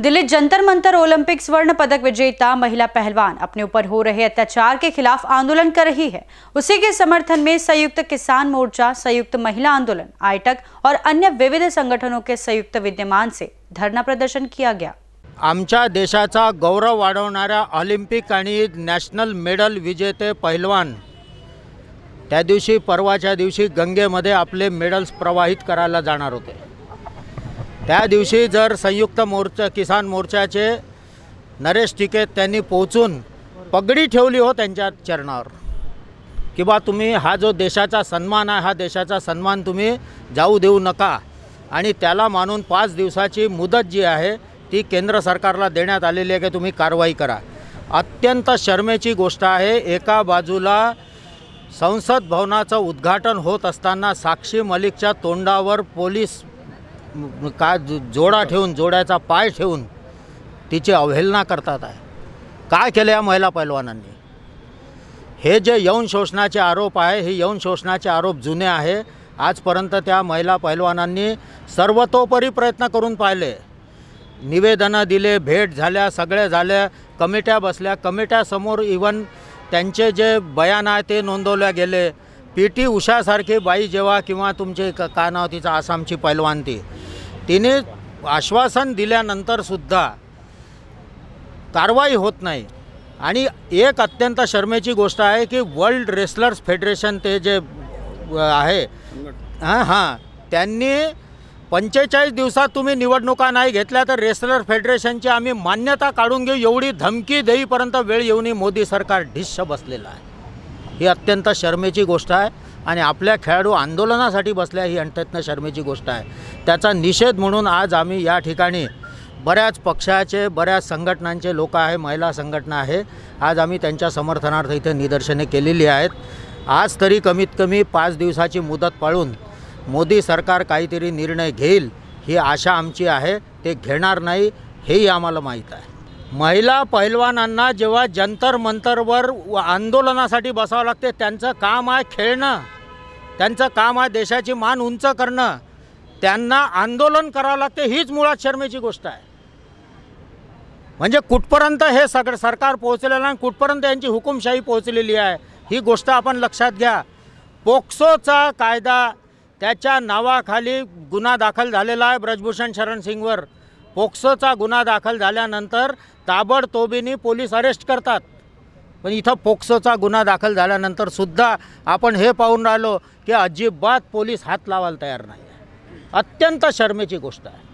Delhi Jantar Mantar Olympic स्वर्ण पदक विजेता महिला पहलवान अपने ऊपर हो रहे अत्याचार के खिलाफ आंदोलन कर रही है उसी के समर्थन में संयुक्त किसान मोर्चा संयुक्त महिला आंदोलन आयटक और अन्य विविध संगठनों के संयुक्त विद्यमान से धरना प्रदर्शन किया गया आमच्या देशा गौरव वाढवणाऱ्या ऑलिम्पिक आणि मेडल विजेते पहलवान दिवसी दिवशी दिवसी गंगे मध्य आपले मेडल्स प्रवाहित करायला जाते होते त्या दिवशी जर संयुक्त मोर्चा किसान मोर्चाचे नरेश टिकेत त्यांनी पोहोचून पगडी ठेवली हो त्यांच्या चरणावर बा तुम्ही हा जो देशाचा सन्मान आहे हा देशाचा सन्मान तुम्ही जाऊ देऊ नका आणि त्याला मानून पाच दिवसाची मुदत जी आहे ती केंद्र सरकारला देण्यात आलेली आहे की तुम्ही कारवाई करा अत्यंत शर्मेची गोष्ट आहे एका बाजूला संसद भवनाचं उद्घाटन होत असताना साक्षी मलिकच्या तोंडावर पोलीस का जोडा ठेवून जोड्याचा पाय ठेवून तिची अवहेलना करतात आहे काय केलं या महिला पैलवानांनी हे जे यौन शोषणाचे आरोप आहे हे यौन शोषणाचे आरोप जुने आहे आजपर्यंत त्या महिला पैलवानांनी सर्वतोपरी प्रयत्न करून पाहिले निवेदनं दिले भेट झाल्या सगळ्या झाल्या कमिट्या बसल्या कमिट्यासमोर इवन त्यांचे जे बयान आहे ते नोंदवल्या गेले पी टी उषासारखी बाई जेव्हा किंवा तुमचे क का नाव तिचं आसामची पैलवान ती तिने आश्वासन दिल्यानंतरसुद्धा कारवाई होत नाही आणि एक अत्यंत शर्मेची गोष्ट आहे की वर्ल्ड रेसलर्स फेडरेशन ते जे आहे हां हां त्यांनी पंचेचाळीस दिवसात तुम्ही निवडणुका नाही घेतल्या तर रेसलर फेडरेशनची आम्ही मान्यता काढून घेऊ एवढी धमकी देईपर्यंत वेळ येऊनही मोदी सरकार ढिश्श बसलेलं आहे ही अत्यंत शर्मेची गोष्ट आहे आणि आपल्या खेळाडू आंदोलनासाठी बसल्या ही अत्यंत शर्मेची गोष्ट आहे त्याचा निषेध म्हणून आज आम्ही या ठिकाणी बऱ्याच पक्षाचे बऱ्याच संघटनांचे लोक आहे महिला संघटना आहे आज आम्ही त्यांच्या समर्थनार्थ इथे निदर्शने केलेली आहेत आज तरी कमीत कमी पाच दिवसाची मुदत पाळून मोदी सरकार काहीतरी निर्णय घेईल ही आशा आमची आहे ते घेणार नाही हेही आम्हाला माहीत आहे महिला पहिलवानांना जेव्हा जंतर मंतरवर आंदोलनासाठी बसावं लागते त्यांचं काम आहे खेळणं त्यांचं काम आहे देशाची मान उंच करणं त्यांना आंदोलन करावं लागते हीच मुळात शर्मेची गोष्ट आहे म्हणजे कुठपर्यंत हे सगळं सरकार पोहोचलेलं आणि कुठपर्यंत यांची हुकुमशाही पोहोचलेली आहे ही गोष्ट आपण लक्षात घ्या पोक्सोचा कायदा त्याच्या नावाखाली गुन्हा दाखल झालेला आहे ब्रजभूषण शरण सिंगवर पोक्सोचा गुन्हा दाखल झाल्यानंतर ताबडतोबीने पोलीस अरेस्ट करतात पण इथं पोक्सोचा गुन्हा दाखल झाल्यानंतर सुद्धा आपण हे पाहून राहिलो की अजिबात पोलीस हात लावायला तयार नाही अत्यंत शर्मेची गोष्ट आहे